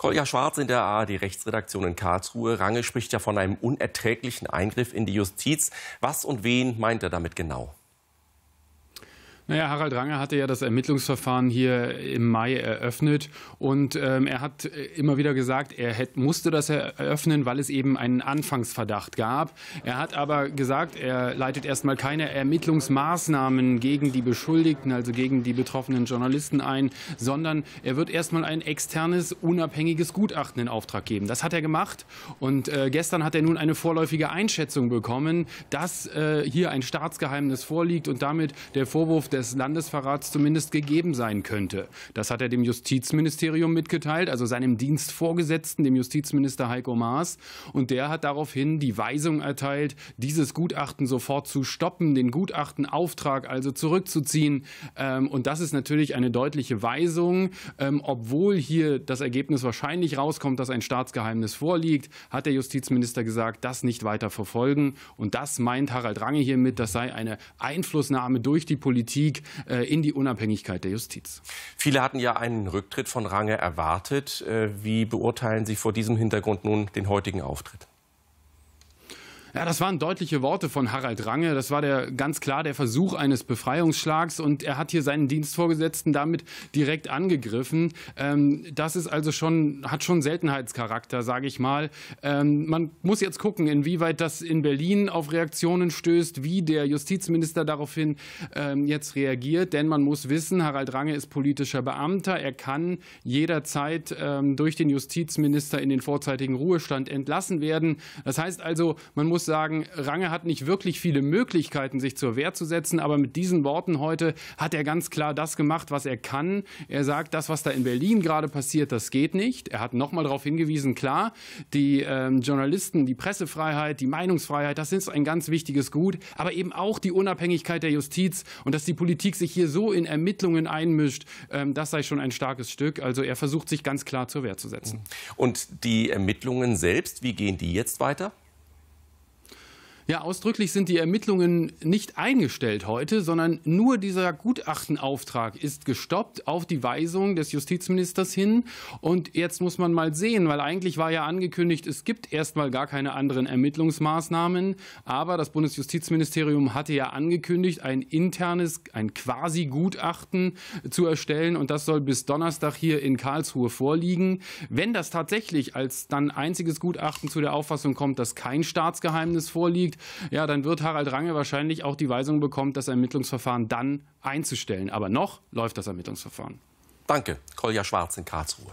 Kolja Schwarz in der ARD-Rechtsredaktion in Karlsruhe. Range spricht ja von einem unerträglichen Eingriff in die Justiz. Was und wen meint er damit genau? Naja, Harald Range hatte ja das Ermittlungsverfahren hier im Mai eröffnet und ähm, er hat äh, immer wieder gesagt, er hätte, musste das eröffnen, weil es eben einen Anfangsverdacht gab. Er hat aber gesagt, er leitet erstmal keine Ermittlungsmaßnahmen gegen die Beschuldigten, also gegen die betroffenen Journalisten ein, sondern er wird erstmal ein externes, unabhängiges Gutachten in Auftrag geben. Das hat er gemacht und äh, gestern hat er nun eine vorläufige Einschätzung bekommen, dass äh, hier ein Staatsgeheimnis vorliegt und damit der Vorwurf der des Landesverrats zumindest gegeben sein könnte. Das hat er dem Justizministerium mitgeteilt, also seinem Dienstvorgesetzten, dem Justizminister Heiko Maas. Und der hat daraufhin die Weisung erteilt, dieses Gutachten sofort zu stoppen, den Gutachtenauftrag also zurückzuziehen. Ähm, und das ist natürlich eine deutliche Weisung. Ähm, obwohl hier das Ergebnis wahrscheinlich rauskommt, dass ein Staatsgeheimnis vorliegt, hat der Justizminister gesagt, das nicht weiter verfolgen. Und das meint Harald Range hiermit, das sei eine Einflussnahme durch die Politik Kritik äh, in die Unabhängigkeit der Justiz. Viele hatten ja einen Rücktritt von Range erwartet. Äh, wie beurteilen Sie vor diesem Hintergrund nun den heutigen Auftritt? Ja, das waren deutliche Worte von Harald Range. Das war der, ganz klar der Versuch eines Befreiungsschlags und er hat hier seinen Dienstvorgesetzten damit direkt angegriffen. Ähm, das ist also schon, hat schon Seltenheitscharakter, sage ich mal. Ähm, man muss jetzt gucken, inwieweit das in Berlin auf Reaktionen stößt, wie der Justizminister daraufhin ähm, jetzt reagiert. Denn man muss wissen, Harald Range ist politischer Beamter. Er kann jederzeit durch den Justizminister in den vorzeitigen Ruhestand entlassen werden. Das heißt also, man muss muss sagen, Range hat nicht wirklich viele Möglichkeiten, sich zur Wehr zu setzen, aber mit diesen Worten heute hat er ganz klar das gemacht, was er kann. Er sagt, das, was da in Berlin gerade passiert, das geht nicht. Er hat nochmal darauf hingewiesen, klar, die ähm, Journalisten, die Pressefreiheit, die Meinungsfreiheit, das ist ein ganz wichtiges Gut, aber eben auch die Unabhängigkeit der Justiz und dass die Politik sich hier so in Ermittlungen einmischt, ähm, das sei schon ein starkes Stück. Also er versucht sich ganz klar zur Wehr zu setzen. Und die Ermittlungen selbst, wie gehen die jetzt weiter? Ja, ausdrücklich sind die Ermittlungen nicht eingestellt heute, sondern nur dieser Gutachtenauftrag ist gestoppt auf die Weisung des Justizministers hin. Und jetzt muss man mal sehen, weil eigentlich war ja angekündigt, es gibt erstmal gar keine anderen Ermittlungsmaßnahmen. Aber das Bundesjustizministerium hatte ja angekündigt, ein internes, ein quasi Gutachten zu erstellen. Und das soll bis Donnerstag hier in Karlsruhe vorliegen. Wenn das tatsächlich als dann einziges Gutachten zu der Auffassung kommt, dass kein Staatsgeheimnis vorliegt, ja, dann wird Harald Range wahrscheinlich auch die Weisung bekommen, das Ermittlungsverfahren dann einzustellen. Aber noch läuft das Ermittlungsverfahren. Danke, Kolja Schwarz in Karlsruhe.